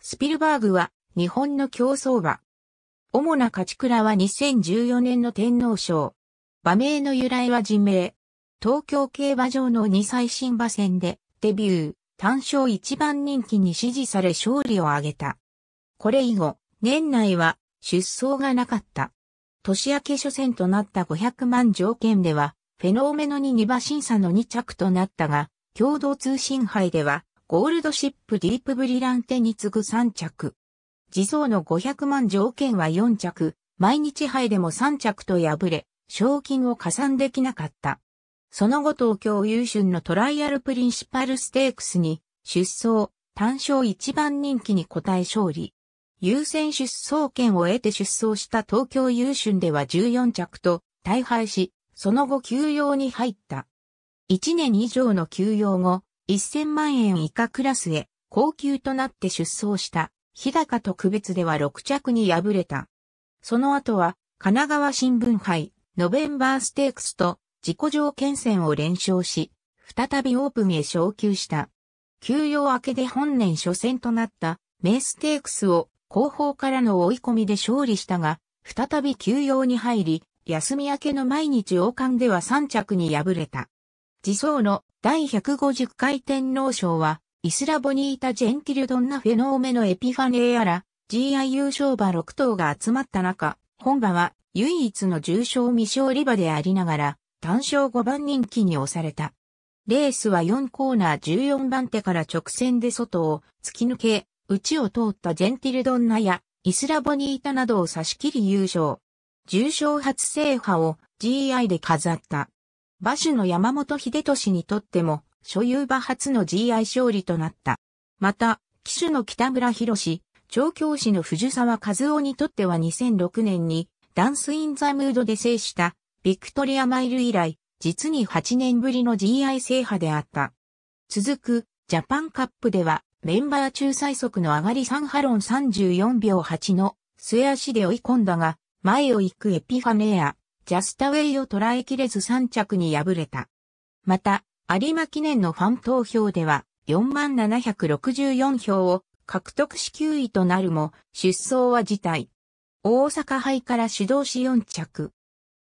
スピルバーグは日本の競争馬。主な勝ち倉は2014年の天皇賞。馬名の由来は人名。東京競馬場の2歳新馬戦でデビュー、単勝一番人気に支持され勝利を挙げた。これ以後、年内は出走がなかった。年明け初戦となった500万条件では、フェノーメノに2馬審査の2着となったが、共同通信杯では、ゴールドシップディープブリランテに次ぐ3着。自走の500万条件は4着、毎日杯でも3着と敗れ、賞金を加算できなかった。その後東京優春のトライアルプリンシパルステークスに出走、単勝一番人気に応え勝利。優先出走権を得て出走した東京優春では14着と大敗し、その後休養に入った。1年以上の休養後、1000万円以下クラスへ高級となって出走した日高特別では6着に敗れた。その後は神奈川新聞杯ノベンバーステークスと自己条件戦を連勝し、再びオープンへ昇級した。休養明けで本年初戦となったメイステークスを後方からの追い込みで勝利したが、再び休養に入り、休み明けの毎日王冠では3着に敗れた。自走の第150回天皇賞は、イスラボニータ・ジェンティルドンナ・フェノーメのエピファネーやら、GI 優勝馬6頭が集まった中、本馬は唯一の重賞未勝利馬でありながら、単勝5番人気に押された。レースは4コーナー14番手から直線で外を突き抜け、内を通ったジェンティルドンナやイスラボニータなどを差し切り優勝。重賞初制覇を GI で飾った。馬主の山本秀俊にとっても、所有馬初の GI 勝利となった。また、騎手の北村博士、調教師の藤沢和夫にとっては2006年に、ダンスインザムードで制したビクトリアマイル以来、実に8年ぶりの GI 制覇であった。続く、ジャパンカップでは、メンバー中最速の上がりサンハロン34秒8の末足で追い込んだが、前を行くエピファネア、ジャスタウェイを捉えきれず3着に敗れた。また、有馬記念のファン投票では、4764票を獲得し9位となるも、出走は辞退。大阪杯から主導し4着。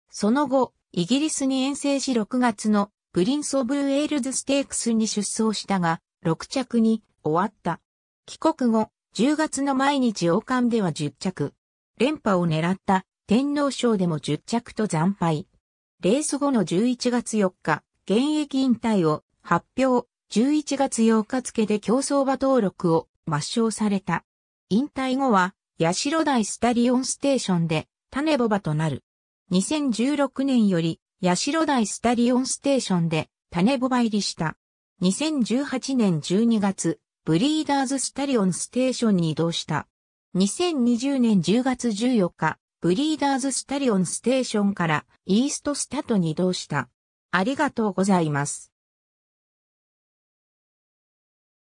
その後、イギリスに遠征し6月のプリンス・オブ・ウェールズ・ステークスに出走したが、6着に終わった。帰国後、10月の毎日王冠では10着。連覇を狙った天皇賞でも10着と惨敗。レース後の11月4日、現役引退を発表、11月8日付で競走馬登録を抹消された。引退後は、八代台スタリオンステーションで、種ボバとなる。2016年より、八代台スタリオンステーションで、種ボバ入りした。2018年12月、ブリーダーズスタリオンステーションに移動した。2020年10月14日、ブリーダーズスタリオンステーションからイーストスタトに移動した。ありがとうございます。